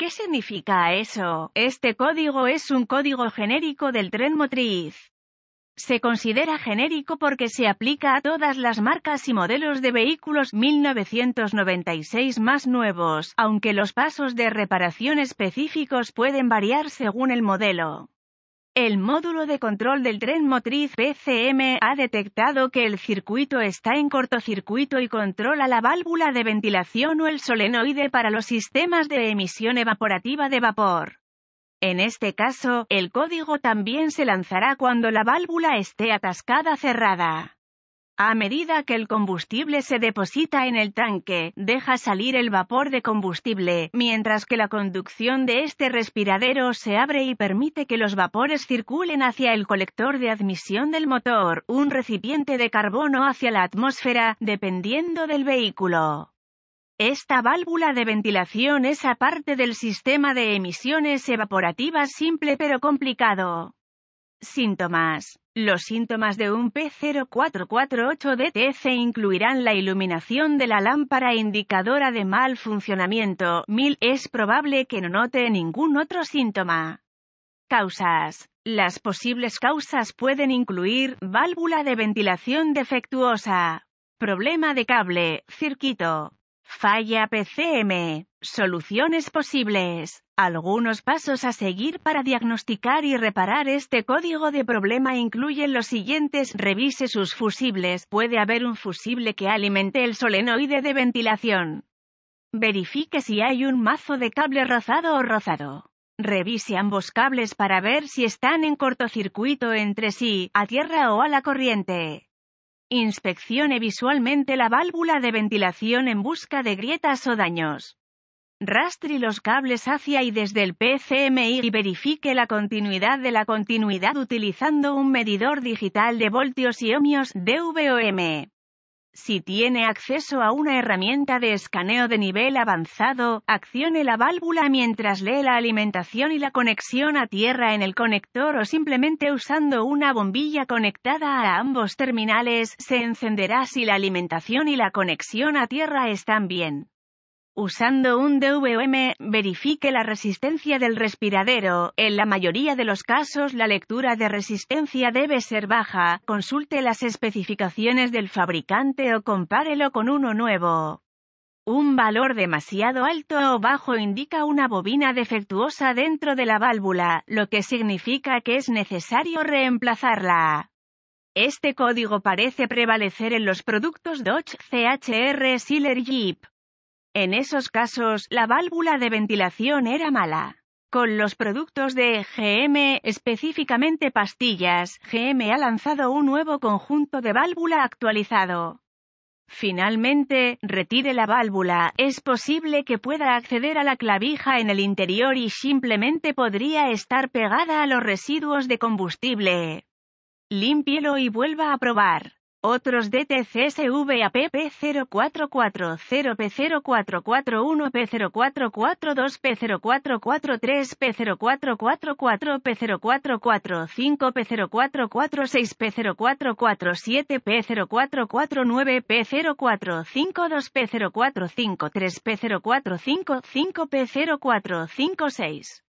¿Qué significa eso? Este código es un código genérico del tren motriz. Se considera genérico porque se aplica a todas las marcas y modelos de vehículos 1996 más nuevos, aunque los pasos de reparación específicos pueden variar según el modelo. El módulo de control del tren motriz PCM ha detectado que el circuito está en cortocircuito y controla la válvula de ventilación o el solenoide para los sistemas de emisión evaporativa de vapor. En este caso, el código también se lanzará cuando la válvula esté atascada cerrada. A medida que el combustible se deposita en el tanque, deja salir el vapor de combustible, mientras que la conducción de este respiradero se abre y permite que los vapores circulen hacia el colector de admisión del motor, un recipiente de carbono hacia la atmósfera, dependiendo del vehículo. Esta válvula de ventilación es aparte del sistema de emisiones evaporativas simple pero complicado. Síntomas. Los síntomas de un P0448DTC incluirán la iluminación de la lámpara indicadora de mal funcionamiento. 1000 es probable que no note ningún otro síntoma. Causas. Las posibles causas pueden incluir válvula de ventilación defectuosa, problema de cable, circuito, Falla PCM. Soluciones posibles. Algunos pasos a seguir para diagnosticar y reparar este código de problema incluyen los siguientes. Revise sus fusibles. Puede haber un fusible que alimente el solenoide de ventilación. Verifique si hay un mazo de cable rozado o rozado. Revise ambos cables para ver si están en cortocircuito entre sí, a tierra o a la corriente. Inspeccione visualmente la válvula de ventilación en busca de grietas o daños. Rastre los cables hacia y desde el PCMI y verifique la continuidad de la continuidad utilizando un medidor digital de voltios y ohmios (DVM). Si tiene acceso a una herramienta de escaneo de nivel avanzado, accione la válvula mientras lee la alimentación y la conexión a tierra en el conector o simplemente usando una bombilla conectada a ambos terminales, se encenderá si la alimentación y la conexión a tierra están bien. Usando un DVM, verifique la resistencia del respiradero. En la mayoría de los casos la lectura de resistencia debe ser baja. Consulte las especificaciones del fabricante o compárelo con uno nuevo. Un valor demasiado alto o bajo indica una bobina defectuosa dentro de la válvula, lo que significa que es necesario reemplazarla. Este código parece prevalecer en los productos Dodge CHR Sealer Jeep. En esos casos, la válvula de ventilación era mala. Con los productos de GM, específicamente pastillas, GM ha lanzado un nuevo conjunto de válvula actualizado. Finalmente, retire la válvula. Es posible que pueda acceder a la clavija en el interior y simplemente podría estar pegada a los residuos de combustible. Límpielo y vuelva a probar. Otros dtcsvapp P0440, P0441, P0442, P0443, P0444, P0445, P0446, P0447, P0449, P0452, P0453, P0455, P0456.